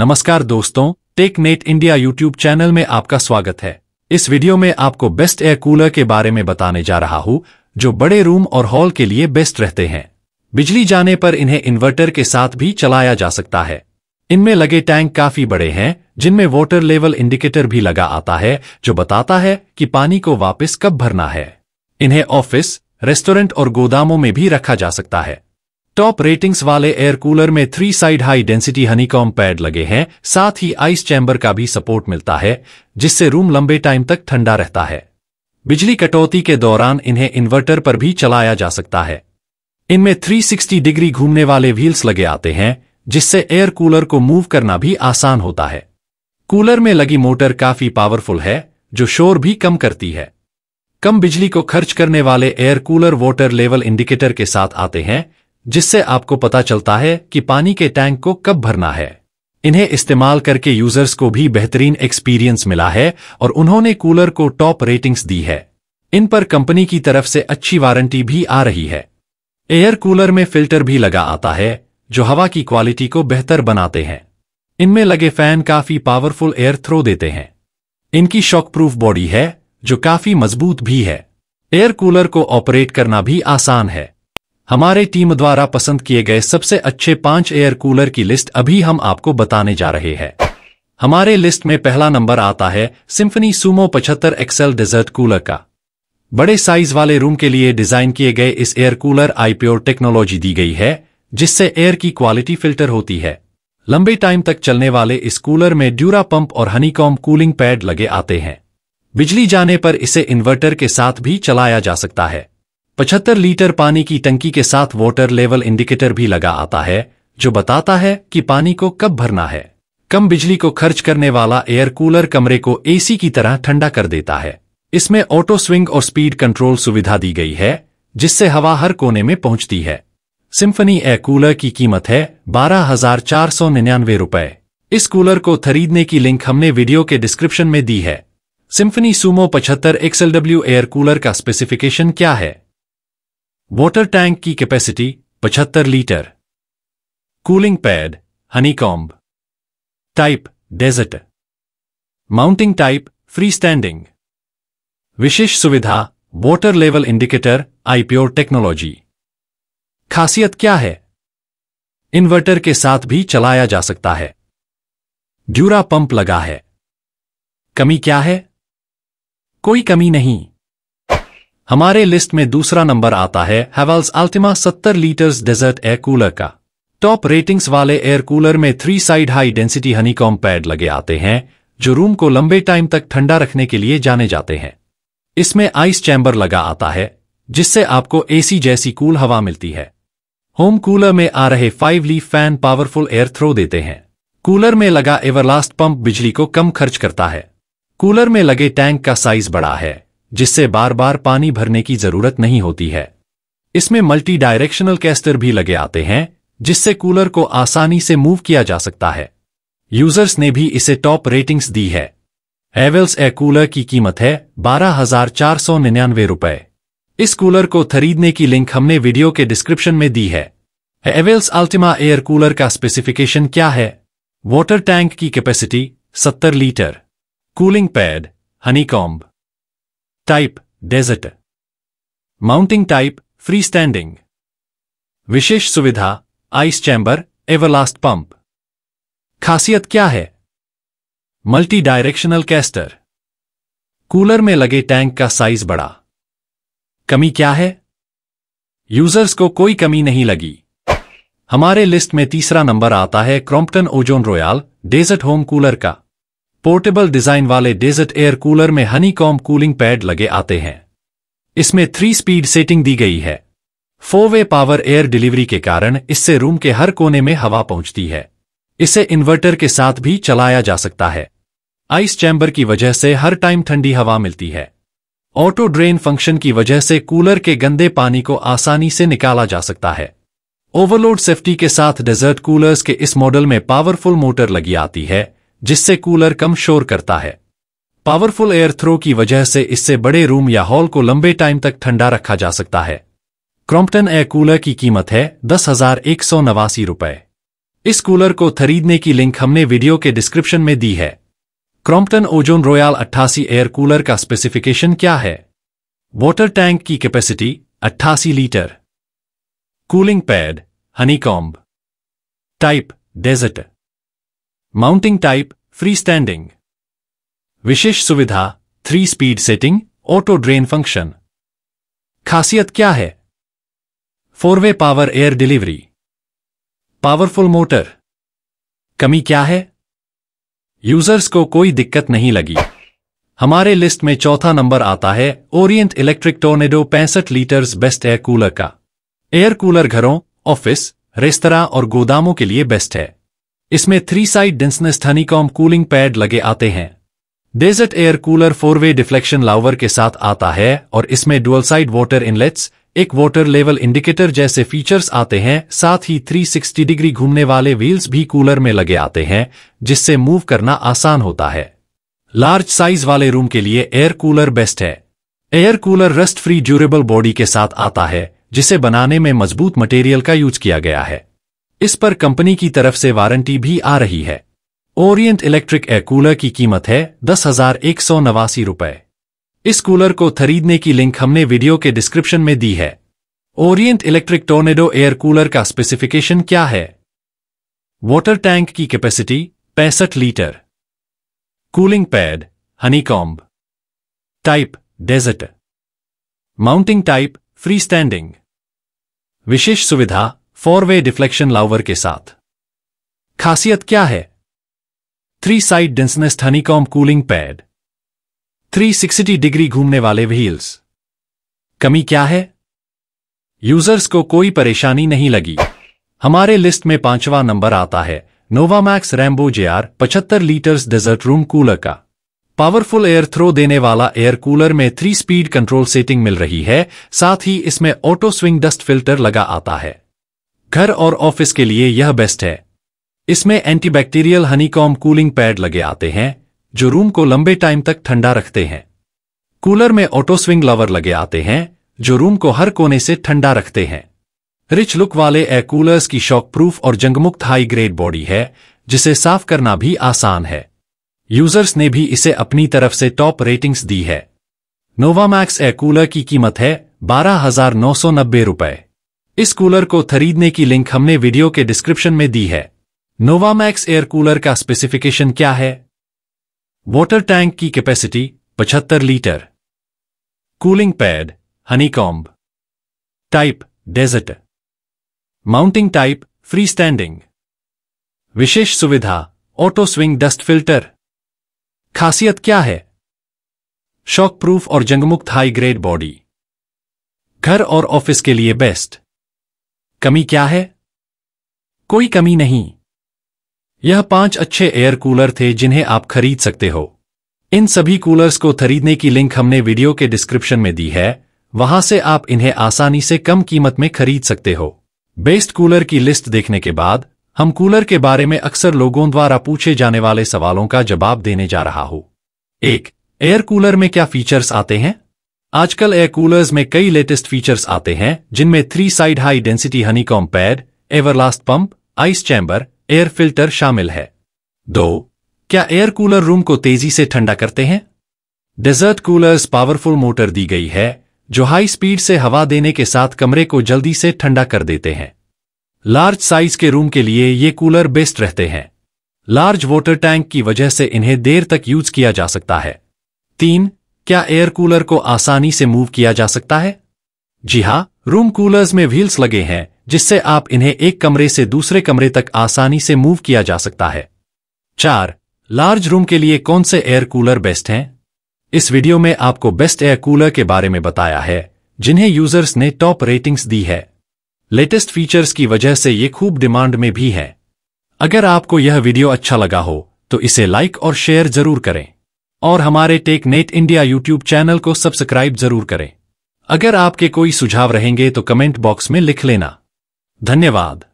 नमस्कार दोस्तों tech net India YouTube channel में आपका स्वागत है इस वीडियो में आपको बेस्ट एयर कूलर के बारे में बताने जा रहा हूँ जो बड़े रूम और हॉल के लिए बेस्ट रहते हैं बिजली जाने पर इन्हें इन्वर्टर के साथ भी चलाया जा सकता है इनमें लगे टैंक काफी बड़े हैं जिनमें वॉटर लेवल इंडिकेटर भी लगा आता है जो बताता है कि पानी को वापिस कब भरना है इन्हें ऑफिस रेस्टोरेंट और गोदामों में भी रखा जा सकता है टॉप रेटिंग्स वाले एयर कूलर में three side high density honeycomb pad लगे हैं साथ ही आइस चैम्बर का भी सपोर्ट मिलता है जिससे रूम लंबे टाइम तक ठंडा रहता है बिजली कटौती के दौरान इन्हें इन्वर्टर पर भी चलाया जा सकता है इनमें 360 डिग्री घूमने वाले व्हील्स लगे आते हैं जिससे एयर कूलर को मूव करना भी आसान होता है कूलर में लगी मोटर काफी पावरफुल है जो शोर भी कम करती है कम बिजली को खर्च करने वाले air cooler water level indicator के साथ आते हैं जिससे आपको पता चलता है कि पानी के टैंक को कब भरना है इन्हें इस्तेमाल करके यूजर्स को भी बेहतरीन एक्सपीरियंस मिला है और उन्होंने कूलर को टॉप रेटिंग्स दी है इन पर कंपनी की तरफ से अच्छी वारंटी भी आ रही है एयर कूलर में फिल्टर भी लगा आता है जो हवा की क्वालिटी को बेहतर बनाते हैं इनमें लगे फैन काफी पावरफुल एयर थ्रो देते हैं इनकी शॉक प्रूफ बॉडी है जो काफी मजबूत भी है एयर कूलर को ऑपरेट करना भी आसान है हमारे टीम द्वारा पसंद किए गए सबसे अच्छे पांच एयर कूलर की लिस्ट अभी हम आपको बताने जा रहे हैं हमारे लिस्ट में पहला नंबर आता है Symphony Sumo 75 XL desert cooler का बड़े साइज वाले रूम के लिए डिजाइन किए गए इस एयर कूलर आईप्योर टेक्नोलॉजी दी गई है जिससे एयर की क्वालिटी फिल्टर होती है लंबे टाइम तक चलने वाले इस कूलर में ड्यूरा पंप और हनीकॉम कूलिंग पैड लगे आते हैं बिजली जाने पर इसे इन्वर्टर के साथ भी चलाया जा सकता है 75 लीटर पानी की टंकी के साथ वाटर लेवल इंडिकेटर भी लगा आता है जो बताता है कि पानी को कब भरना है कम बिजली को खर्च करने वाला एयर कूलर कमरे को एसी की तरह ठंडा कर देता है इसमें ऑटो स्विंग और स्पीड कंट्रोल सुविधा दी गई है जिससे हवा हर कोने में पहुंचती है सिम्फनी एयर कूलर की कीमत है बारह हजार चार सौ निन्यानवे रुपए इस कूलर को खरीदने की लिंक हमने वीडियो के डिस्क्रिप्शन में दी है सिम्फनी सुमो पचहत्तर एक्सएलडब्ल्यू एयर कूलर का स्पेसिफिकेशन क्या है वाटर टैंक की capacity 75 litre cooling pad honeycomb type desert mounting type free standing विशेष सुविधा water level indicator iPure technology खासियत क्या है इन्वर्टर के साथ भी चलाया जा सकता है ड्यूरा पंप लगा है कमी क्या है कोई कमी नहीं हमारे लिस्ट में दूसरा नंबर आता है Havells Ultima 70 litre desert air cooler का टॉप रेटिंग्स वाले एयर कूलर में three side high density honeycomb pad लगे आते हैं जो रूम को लंबे टाइम तक ठंडा रखने के लिए जाने जाते हैं इसमें आइस चैम्बर लगा आता है जिससे आपको एसी जैसी कूल हवा मिलती है होम कूलर में आ रहे five leaf fan powerful air throw देते हैं कूलर में लगा एवरलास्ट पंप बिजली को कम खर्च करता है कूलर में लगे टैंक का साइज बड़ा है जिससे बार बार पानी भरने की जरूरत नहीं होती है इसमें मल्टी डायरेक्शनल कैस्टर भी लगे आते हैं जिससे कूलर को आसानी से मूव किया जा सकता है यूजर्स ने भी इसे टॉप रेटिंग्स दी है एवेल्स ए कूलर की कीमत है बारह हजार चार सौ निन्यानवे रुपए इस कूलर को खरीदने की लिंक हमने वीडियो के डिस्क्रिप्शन में दी है एवेल्स अल्टिमा एयर कूलर का स्पेसिफिकेशन क्या है वॉटर टैंक की capacity 70 litre cooling pad honeycomb type desert mounting type free standing विशेष सुविधा आइस चैम्बर एवरलास्ट पंप खासियत क्या है मल्टी डायरेक्शनल कैस्टर कूलर में लगे टैंक का साइज बड़ा कमी क्या है यूजर्स को कोई कमी नहीं लगी हमारे लिस्ट में तीसरा नंबर आता है Crompton Ozone Royal desert home cooler का पोर्टेबल डिजाइन वाले डेजर्ट एयर कूलर में हनीकॉम कूलिंग पैड लगे आते हैं इसमें थ्री स्पीड सेटिंग दी गई है four way power air delivery के कारण इससे रूम के हर कोने में हवा पहुंचती है इसे इन्वर्टर के साथ भी चलाया जा सकता है आइस चैम्बर की वजह से हर टाइम ठंडी हवा मिलती है ऑटो ड्रेन फंक्शन की वजह से कूलर के गंदे पानी को आसानी से निकाला जा सकता है ओवरलोड सेफ्टी के साथ डेजर्ट कूलर्स के इस मॉडल में पावरफुल मोटर लगी आती है जिससे कूलर कम शोर करता है पावरफुल एयर थ्रो की वजह से इससे बड़े रूम या हॉल को लंबे टाइम तक ठंडा रखा जा सकता है क्रॉम्पटन एयर कूलर की कीमत है दस हजार एक सौ नवासी रुपए इस कूलर को खरीदने की लिंक हमने वीडियो के डिस्क्रिप्शन में दी है क्रॉम्पटन ओजोन रॉयल अट्ठासी एयर कूलर का स्पेसिफिकेशन क्या है वॉटर टैंक की कैपेसिटी अट्ठासी litre cooling pad honeycomb type desert mounting type free standing विशेष सुविधा three speed setting auto drain function खासियत क्या है four way power air delivery powerful motor कमी क्या है यूजर्स को कोई दिक्कत नहीं लगी हमारे लिस्ट में चौथा नंबर आता है ओरिएंट इलेक्ट्रिक टोर्नेडो पैंसठ लीटर्स बेस्ट एयर कूलर का एयर कूलर घरों ऑफिस रेस्तरा और गोदामों के लिए बेस्ट है इसमें three side denseness honeycomb cooling pad लगे आते हैं desert air cooler four way deflection louver के साथ आता है और इसमें डुअल साइड वाटर इनलेट्स एक वाटर लेवल इंडिकेटर जैसे फीचर्स आते हैं साथ ही 360 डिग्री घूमने वाले व्हील्स भी कूलर में लगे आते हैं जिससे मूव करना आसान होता है लार्ज साइज वाले रूम के लिए एयर कूलर बेस्ट है air cooler rust free durable body के साथ आता है जिसे बनाने में मजबूत मटेरियल का यूज किया गया है इस पर कंपनी की तरफ से वारंटी भी आ रही है ओरिएंट इलेक्ट्रिक एयर कूलर की कीमत है दस हजार एक सौ नवासी रुपए इस कूलर को खरीदने की लिंक हमने वीडियो के डिस्क्रिप्शन में दी है Orient Electric Tornado air cooler का स्पेसिफिकेशन क्या है वॉटर टैंक की कैपेसिटी पैंसठ litre cooling pad honeycomb type desert mounting type free standing विशेष सुविधा फोर वे डिफ्लेक्शन लाउवर के साथ खासियत क्या है three side denseness honeycomb cooling pad 360 degree घूमने वाले व्हील्स कमी क्या है यूजर्स को कोई परेशानी नहीं लगी हमारे लिस्ट में पांचवा नंबर आता है नोवामैक्स रैम्बो जे आर पचहत्तर लीटर्स डेजर्ट रूम कूलर का पावरफुल एयर थ्रो देने वाला एयर कूलर में थ्री स्पीड कंट्रोल सेटिंग मिल रही है साथ ही इसमें ऑटो स्विंग डस्ट फिल्टर लगा आता है घर और ऑफिस के लिए यह बेस्ट है इसमें एंटीबैक्टीरियल हनीकॉम कूलिंग पैड लगे आते हैं जो रूम को लंबे टाइम तक ठंडा रखते हैं कूलर में ऑटो स्विंग लवर लगे आते हैं जो रूम को हर कोने से ठंडा रखते हैं रिच लुक वाले एयर कूलर्स की शॉक प्रूफ और जंगमुक्त हाई ग्रेड बॉडी है जिसे साफ करना भी आसान है यूजर्स ने भी इसे अपनी तरफ से टॉप रेटिंग्स दी है नोवामैक्स एयर कूलर की कीमत है बारह हजार नौ सौ नब्बे रुपए इस कूलर को खरीदने की लिंक हमने वीडियो के डिस्क्रिप्शन में दी है नोवामैक्स एयर कूलर का स्पेसिफिकेशन क्या है वॉटर टैंक की capacity 75 litre cooling pad honeycomb type desert mounting type free standing विशेष सुविधा ऑटो स्विंग डस्ट फिल्टर खासियत क्या है शॉक प्रूफ और जंगमुक्त हाई ग्रेड बॉडी घर और ऑफिस के लिए बेस्ट कमी क्या है कोई कमी नहीं यह पांच अच्छे एयर कूलर थे जिन्हें आप खरीद सकते हो इन सभी कूलर्स को खरीदने की लिंक हमने वीडियो के डिस्क्रिप्शन में दी है वहां से आप इन्हें आसानी से कम कीमत में खरीद सकते हो बेस्ट कूलर की लिस्ट देखने के बाद हम कूलर के बारे में अक्सर लोगों द्वारा पूछे जाने वाले सवालों का जवाब देने जा रहा हूं एक एयर कूलर में क्या फीचर्स आते हैं आजकल एयर कूलर्स में कई लेटेस्ट फीचर्स आते हैं जिनमें three side high density honey pad everlast pump ice chamber air filter शामिल है दो क्या एयर कूलर रूम को तेजी से ठंडा करते हैं डेजर्ट कूलर्स पावरफुल मोटर दी गई है जो हाई स्पीड से हवा देने के साथ कमरे को जल्दी से ठंडा कर देते हैं लार्ज साइज के रूम के लिए ये कूलर बेस्ट रहते हैं लार्ज वाटर टैंक की वजह से इन्हें देर तक यूज किया जा सकता है तीन क्या एयर कूलर को आसानी से मूव किया जा सकता है जी हाँ रूम कूलर्स में व्हील्स लगे हैं जिससे आप इन्हें एक कमरे से दूसरे कमरे तक आसानी से मूव किया जा सकता है चार लार्ज रूम के लिए कौन से एयर कूलर बेस्ट हैं इस वीडियो में आपको बेस्ट एयर कूलर के बारे में बताया है जिन्हें यूजर्स ने टॉप रेटिंग्स दी है लेटेस्ट फीचर्स की वजह से ये खूब डिमांड में भी है अगर आपको यह वीडियो अच्छा लगा हो तो इसे लाइक और शेयर जरूर करें और हमारे Tech net India YouTube channel को सब्सक्राइब जरूर करें अगर आपके कोई सुझाव रहेंगे तो कमेंट बॉक्स में लिख लेना धन्यवाद